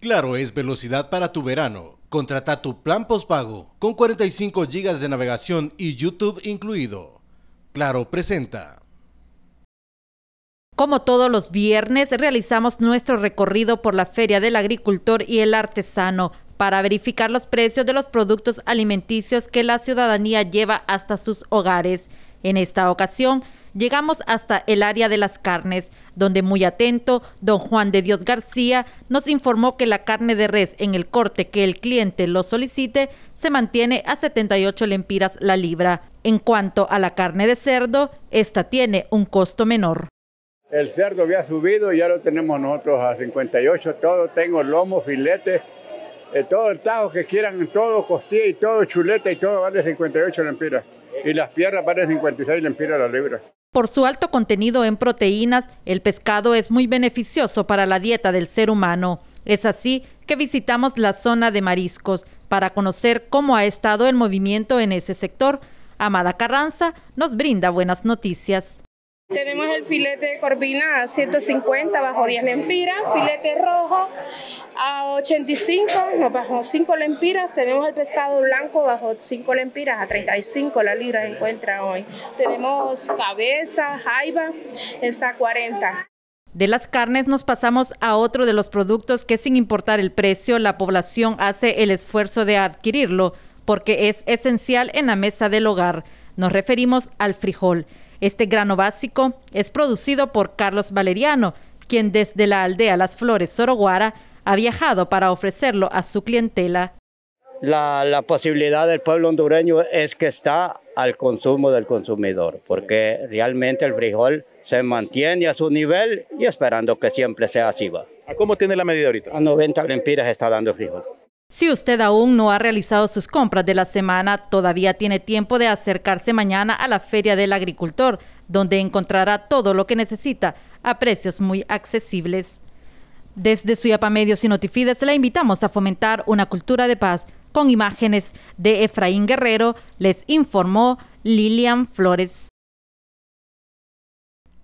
Claro es velocidad para tu verano. Contrata tu plan postpago con 45 GB de navegación y YouTube incluido. Claro presenta. Como todos los viernes, realizamos nuestro recorrido por la Feria del Agricultor y el Artesano para verificar los precios de los productos alimenticios que la ciudadanía lleva hasta sus hogares. En esta ocasión, Llegamos hasta el área de las carnes, donde muy atento, don Juan de Dios García nos informó que la carne de res en el corte que el cliente lo solicite se mantiene a 78 lempiras la libra. En cuanto a la carne de cerdo, esta tiene un costo menor. El cerdo había subido ya lo tenemos nosotros a 58, todo, tengo lomo, filete, eh, todo el tajo que quieran, todo costilla y todo chuleta y todo vale 58 lempiras. Y las piernas valen 56 lempiras la libra. Por su alto contenido en proteínas, el pescado es muy beneficioso para la dieta del ser humano. Es así que visitamos la zona de mariscos para conocer cómo ha estado el movimiento en ese sector. Amada Carranza nos brinda buenas noticias. Tenemos el filete de corvina a 150 bajo 10 lempiras, filete rojo a 85, bajo 5 lempiras, tenemos el pescado blanco bajo 5 lempiras a 35 la libra encuentra hoy. Tenemos cabeza, jaiba, está a 40. De las carnes nos pasamos a otro de los productos que sin importar el precio, la población hace el esfuerzo de adquirirlo porque es esencial en la mesa del hogar. Nos referimos al frijol. Este grano básico es producido por Carlos Valeriano, quien desde la aldea Las Flores, Soroguara, ha viajado para ofrecerlo a su clientela. La, posibilidad del pueblo hondureño es que está al consumo del consumidor, porque realmente el frijol se mantiene a su nivel y esperando que siempre sea así va. ¿A cómo tiene la medida ahorita? A 90 lempiras está dando el frijol. Si usted aún no ha realizado sus compras de la semana, todavía tiene tiempo de acercarse mañana a la Feria del Agricultor, donde encontrará todo lo que necesita a precios muy accesibles. Desde Suyapa Medios y Notifides la invitamos a fomentar una cultura de paz. Con imágenes de Efraín Guerrero, les informó Lilian Flores.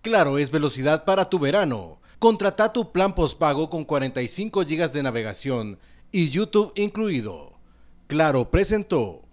Claro, es velocidad para tu verano. Contrata tu plan postpago con 45 GB de navegación y YouTube incluido. Claro presentó